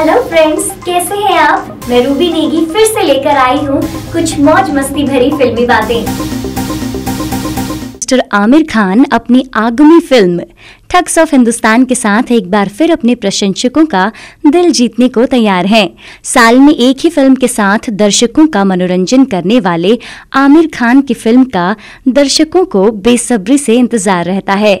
hello friends कैसे हैं आप मैं रूबी नेगी फिर से लेकर आई हूँ कुछ मौज मस्ती भरी फिल्मी बातें मिस्टर आमिर खान अपनी आगमी फिल्म ठग्स ऑफ हिंदुस्तान के साथ एक बार फिर अपने प्रशंसकों का दिल जीतने को तैयार हैं साल में एक ही फिल्म के साथ दर्शकों का मनोरंजन करने वाले आमिर खान की फिल्म का दर्शकों को बेसब्री से इंतजार रहता है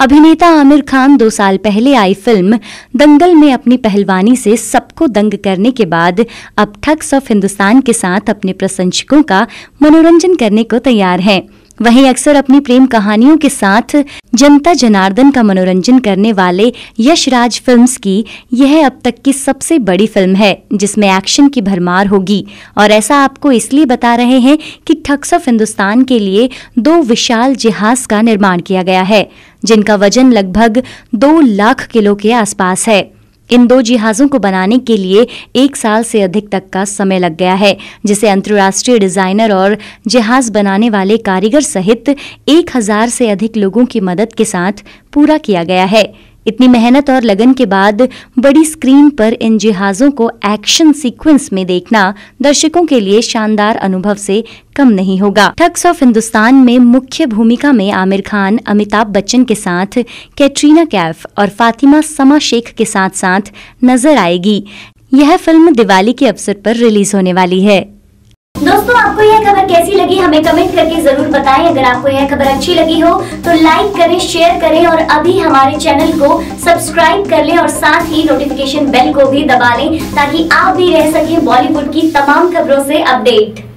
अभिनेता आमिर खान दो साल पहले आई फिल्म दंगल में अपनी पहलवानी से सबको दंग करने के बाद अब ठग्स ऑफ हिंदुस्तान के साथ अपने प्रशंसकों का मनोरंजन करने को तैयार हैं वहीं अक्सर अपनी प्रेम कहानियों के साथ जनता जनार्दन का मनोरंजन करने वाले यशराज फिल्म्स की यह अब तक की सबसे बड़ी फिल्म है जिसमें एक्शन की भरमार होगी और ऐसा आपको इसलिए बता रहे हैं कि ठग्स ऑफ हिंदुस्तान के लिए दो विशाल जिहाज का निर्माण किया गया है जिनका वजन लगभग दो लाख किलो के आसपास है इन दो जिहाज़ों को बनाने के लिए एक साल से अधिक तक का समय लग गया है जिसे अंतर्राष्ट्रीय डिज़ाइनर और जहाज़ बनाने वाले कारीगर सहित एक हज़ार से अधिक लोगों की मदद के साथ पूरा किया गया है इतनी मेहनत और लगन के बाद बड़ी स्क्रीन पर इन जहाज़ों को एक्शन सीक्वेंस में देखना दर्शकों के लिए शानदार अनुभव से कम नहीं होगा ठग्स ऑफ हिंदुस्तान में मुख्य भूमिका में आमिर खान अमिताभ बच्चन के साथ कैटरीना कैफ और फातिमा समा शेख के साथ साथ नजर आएगी यह फिल्म दिवाली के अवसर पर रिलीज होने वाली है दोस्तों आपको यह खबर कैसी लगी हमें कमेंट करके जरूर बताएं अगर आपको यह खबर अच्छी लगी हो तो लाइक करें शेयर करें और अभी हमारे चैनल को सब्सक्राइब कर लें और साथ ही नोटिफिकेशन बेल को भी दबा लें ताकि आप भी रह सकें बॉलीवुड की तमाम खबरों से अपडेट